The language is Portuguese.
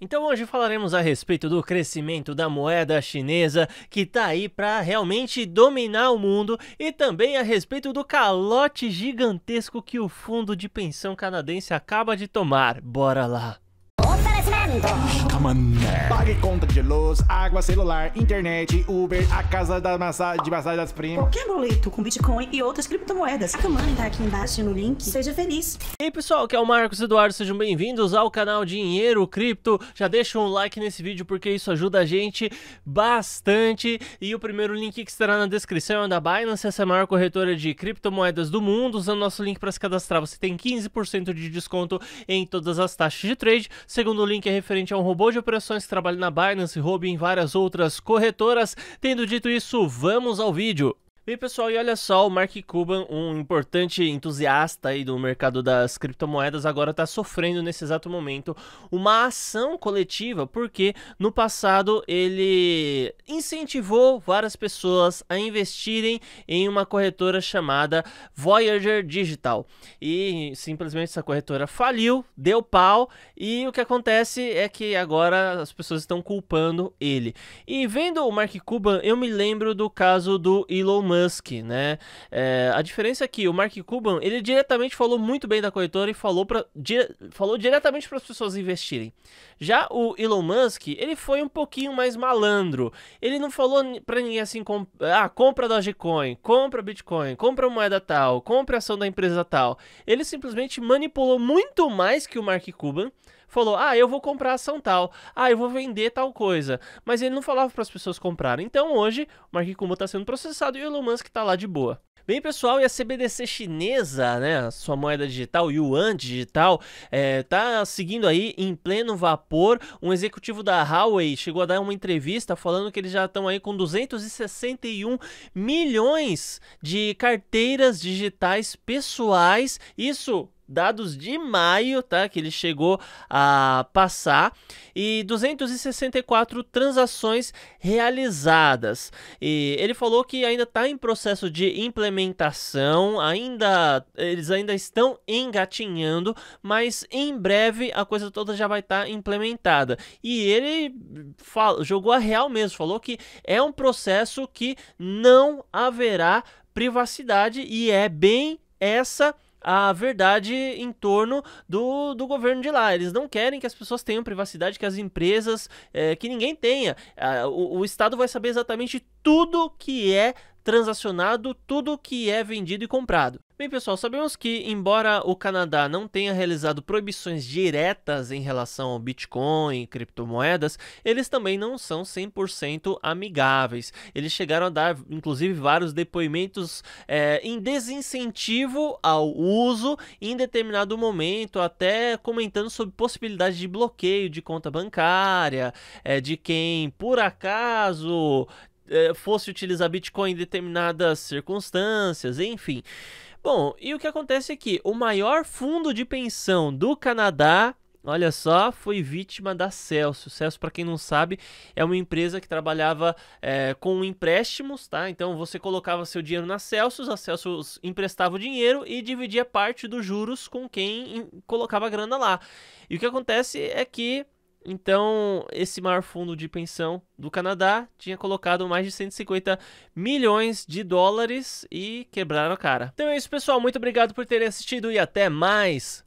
Então hoje falaremos a respeito do crescimento da moeda chinesa que tá aí para realmente dominar o mundo e também a respeito do calote gigantesco que o fundo de pensão canadense acaba de tomar. Bora lá. 80. Mané. Pague conta de luz, água, celular, internet, Uber, a casa da massa, de massagem das primas. Qualquer boleto com Bitcoin e outras criptomoedas. A camada tá aqui embaixo no link. Seja feliz. E aí, pessoal, que é o Marcos Eduardo. Sejam bem-vindos ao canal Dinheiro Cripto. Já deixa um like nesse vídeo porque isso ajuda a gente bastante. E o primeiro link que estará na descrição é da Binance, essa é a maior corretora de criptomoedas do mundo. Usando nosso link para se cadastrar, você tem 15% de desconto em todas as taxas de trade. Segundo link é referente a um robô de operações que trabalha na Binance, roube em várias outras corretoras. Tendo dito isso, vamos ao vídeo. Bem, pessoal, e olha só, o Mark Cuban, um importante entusiasta aí do mercado das criptomoedas, agora está sofrendo nesse exato momento uma ação coletiva, porque no passado ele incentivou várias pessoas a investirem em uma corretora chamada Voyager Digital. E simplesmente essa corretora faliu, deu pau, e o que acontece é que agora as pessoas estão culpando ele. E vendo o Mark Cuban, eu me lembro do caso do Elon Musk Musk, né? É, a diferença é que o Mark Cuban, ele diretamente falou muito bem da corretora e falou, pra, dire, falou diretamente para as pessoas investirem. Já o Elon Musk, ele foi um pouquinho mais malandro. Ele não falou para ninguém assim, com, ah, compra Dogecoin, compra Bitcoin, compra moeda tal, compra ação da empresa tal. Ele simplesmente manipulou muito mais que o Mark Cuban falou: "Ah, eu vou comprar ação tal. Ah, eu vou vender tal coisa". Mas ele não falava para as pessoas comprarem. Então, hoje, o Mark Cuban está sendo processado e o Elon Musk tá lá de boa. Bem, pessoal, e a CBDC chinesa, né, sua moeda digital, yuan digital, é, tá seguindo aí em pleno vapor. Um executivo da Huawei chegou a dar uma entrevista falando que eles já estão aí com 261 milhões de carteiras digitais pessoais, isso dados de maio, tá? Que ele chegou a passar e 264 transações realizadas. E ele falou que ainda está em processo de implementação, ainda eles ainda estão engatinhando, mas em breve a coisa toda já vai estar tá implementada. E ele fala, jogou a real mesmo, falou que é um processo que não haverá privacidade e é bem essa a verdade em torno do, do governo de lá. Eles não querem que as pessoas tenham privacidade, que as empresas, é, que ninguém tenha. o, o Estado vai saber exatamente tudo que é transacionado, tudo que é vendido e comprado. Bem, pessoal, sabemos que, embora o Canadá não tenha realizado proibições diretas em relação ao Bitcoin e criptomoedas, eles também não são 100% amigáveis. Eles chegaram a dar, inclusive, vários depoimentos é, em desincentivo ao uso em determinado momento, até comentando sobre possibilidade de bloqueio de conta bancária, é, de quem, por acaso, é, fosse utilizar Bitcoin em determinadas circunstâncias, enfim. Bom, e o que acontece é que o maior fundo de pensão do Canadá Olha só, foi vítima da Celsius. Celsius, para quem não sabe, é uma empresa que trabalhava é, com empréstimos, tá? Então você colocava seu dinheiro na Celsius, a Celsius emprestava o dinheiro e dividia parte dos juros com quem colocava a grana lá. E o que acontece é que então, esse maior fundo de pensão do Canadá tinha colocado mais de 150 milhões de dólares e quebraram a cara. Então é isso, pessoal. Muito obrigado por terem assistido e até mais!